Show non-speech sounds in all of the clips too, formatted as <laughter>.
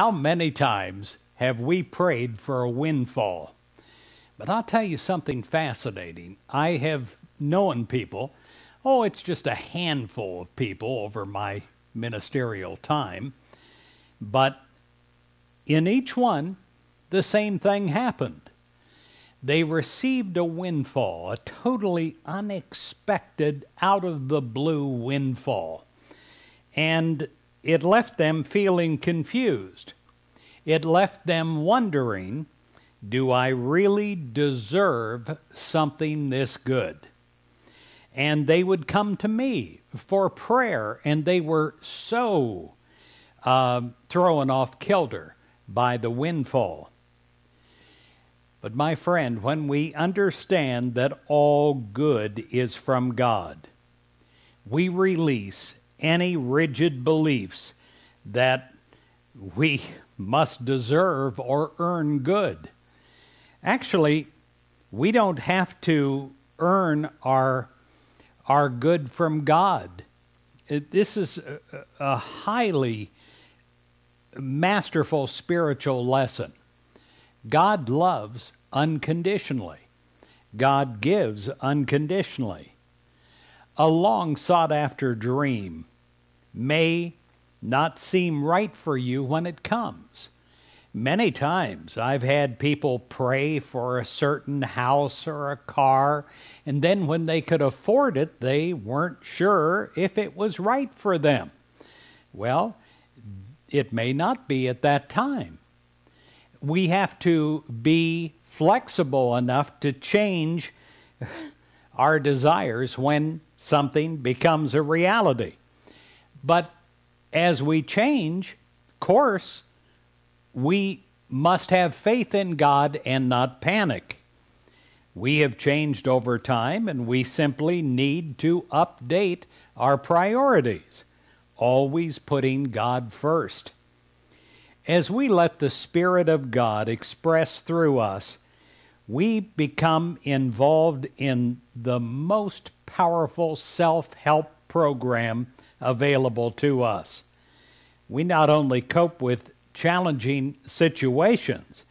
How many times have we prayed for a windfall? But I'll tell you something fascinating. I have known people, oh, it's just a handful of people over my ministerial time, but in each one, the same thing happened. They received a windfall, a totally unexpected, out of the blue windfall. And it left them feeling confused. It left them wondering do I really deserve something this good? And they would come to me for prayer, and they were so uh, thrown off kilter by the windfall. But, my friend, when we understand that all good is from God, we release any rigid beliefs that we must deserve or earn good. Actually, we don't have to earn our, our good from God. It, this is a, a highly masterful spiritual lesson. God loves unconditionally. God gives unconditionally. A long sought after dream may not seem right for you when it comes. Many times I've had people pray for a certain house or a car, and then when they could afford it, they weren't sure if it was right for them. Well, it may not be at that time. We have to be flexible enough to change <laughs> our desires when something becomes a reality. But as we change course, we must have faith in God and not panic. We have changed over time and we simply need to update our priorities, always putting God first. As we let the Spirit of God express through us, we become involved in the most powerful self help program available to us. We not only cope with challenging situations,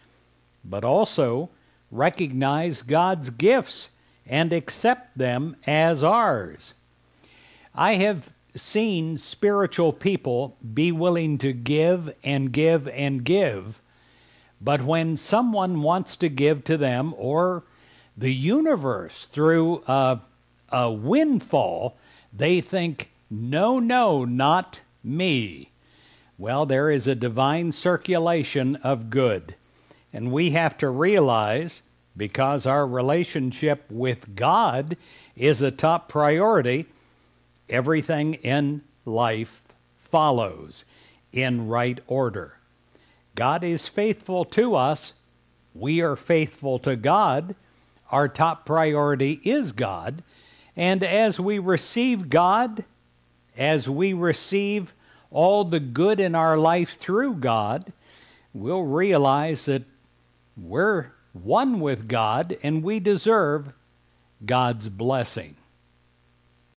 but also recognize God's gifts and accept them as ours. I have seen spiritual people be willing to give and give and give, but when someone wants to give to them or the universe through a, a windfall, they think, no, no, not me. Well, there is a divine circulation of good. And we have to realize, because our relationship with God is a top priority, everything in life follows in right order. God is faithful to us. We are faithful to God. Our top priority is God. And as we receive God, as we receive all the good in our life through God, we'll realize that we're one with God and we deserve God's blessing.